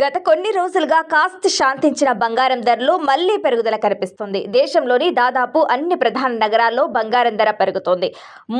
గత కొన్ని రోజులుగా కాస్త శాంతించిన బంగారం ధరలో మళ్లీ పెరుగుదల కనిపిస్తుంది దేశంలోని దాదాపు అన్ని ప్రధాన నగరాల్లో బంగారం ధర పెరుగుతోంది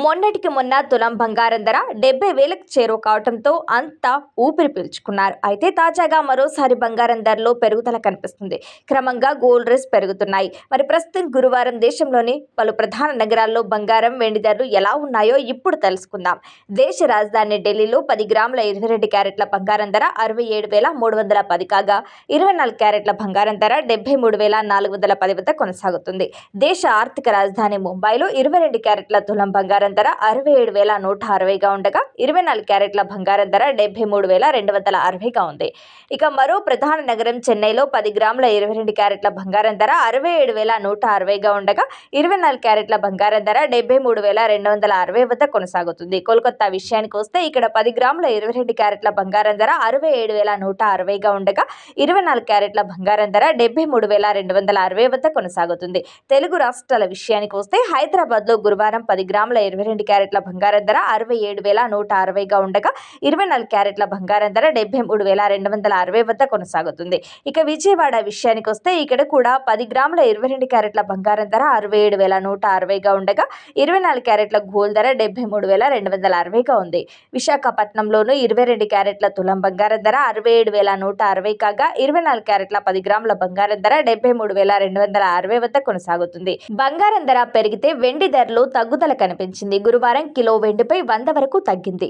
మొన్నటికి మొన్న తులం బంగారం ధర డెబ్బై వేలకు చేరువ కావడంతో అంతా ఊపిరి పీల్చుకున్నారు అయితే తాజాగా మరోసారి బంగారం ధరలో పెరుగుదల కనిపిస్తుంది క్రమంగా గోల్డ్ రేస్ పెరుగుతున్నాయి మరి ప్రస్తుతం గురువారం దేశంలోని పలు ప్రధాన నగరాల్లో బంగారం వెండి ధరలు ఎలా ఉన్నాయో ఇప్పుడు తెలుసుకుందాం దేశ రాజధాని ఢిల్లీలో పది గ్రాముల ఇరవై రెండు క్యారెట్ల బంగారం ధర అరవై ఏడు వేల మూడు మూడు వందల పది కాగా ఇరవై నాలుగు క్యారెట్ల బంగారం ధర డెబ్బై మూడు వేల నాలుగు వందల పది వద్ద కొనసాగుతుంది దేశ ఆర్థిక రాజధాని ముంబైలో ఇరవై రెండు క్యారెట్ల తులం బంగారం ధర అరవై ఏడు వేల నూట అరవైగా ఉండగా ఇరవై నాలుగు క్యారెట్ల బంగారం ధర డెబ్బై మూడు వేల రెండు వందల అరవైగా ఉంది ఇక మరో ప్రధాన నగరం చెన్నైలో పది గ్రాముల ఇరవై రెండు క్యారెట్ల బంగారం ధర అరవై ఏడు వేల నూట అరవైగా ఉండగా ఇరవై నాలుగు క్యారెట్ల బంగారం ధర డెబ్బై మూడు వేల రెండు వందల అరవై వద్ద కొనసాగుతుంది కోల్కతా విషయానికి వస్తే ఇక్కడ పది గ్రాముల ఇరవై రెండు క్యారెట్ల బంగారం ధర అరవై ఏడు వేల నూట అరవై అరవైగా ఉండగా ఇరవై నాలుగు క్యారెట్ల బంగారం ధర డెబ్బై మూడు వేల రెండు వందల అరవై వద్ద కొనసాగుతుంది తెలుగు రాష్ట్రాల విషయానికి వస్తే హైదరాబాద్లో గురువారం పది గ్రాముల ఇరవై రెండు క్యారెట్ల బంగారం ధర అరవై ఏడు వేల నూట అరవైగా ఉండగా ఇరవై నాలుగు క్యారెట్ల బంగారం ధర డెబ్బై మూడు వేల రెండు వందల అరవై వద్ద కొనసాగుతుంది ఇక విజయవాడ విషయానికి వస్తే ఇక్కడ కూడా పది గ్రాముల ఇరవై రెండు క్యారెట్ల బంగారం ధర అరవై ఏడు వేల నూట అరవైగా ఉండగా ఇరవై నాలుగు క్యారెట్ల గోల్ ధర డెబ్బై మూడు వేల రెండు వందల అరవైగా ఉంది విశాఖపట్నంలోనూ ఇరవై రెండు క్యారెట్ల తులం బంగారం ధర అరవై ఏడు వేల వేల నూట అరవై కాగా ఇరవై నాలుగు క్యారెట్ల పది గ్రాముల బంగారం ధర డెబ్బై మూడు వేల రెండు వందల అరవై వద్ద కొనసాగుతుంది బంగారం ధర పెరిగితే వెండి ధరలు తగ్గుదల కనిపించింది గురువారం కిలో వెండిపై వంద వరకు తగ్గింది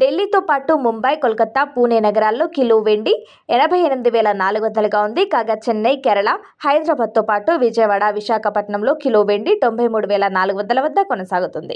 ఢిల్లీతో పాటు ముంబై కోల్కతా పూణే నగరాల్లో కిలో వెండి ఎనభై ఎనిమిది వేల నాలుగు వందలుగా ఉంది కాగా చెన్నై కేరళ హైదరాబాద్తో పాటు విజయవాడ విశాఖపట్నంలో కిలో వెండి తొంభై మూడు వేల నాలుగు వందల వద్ద కొనసాగుతుంది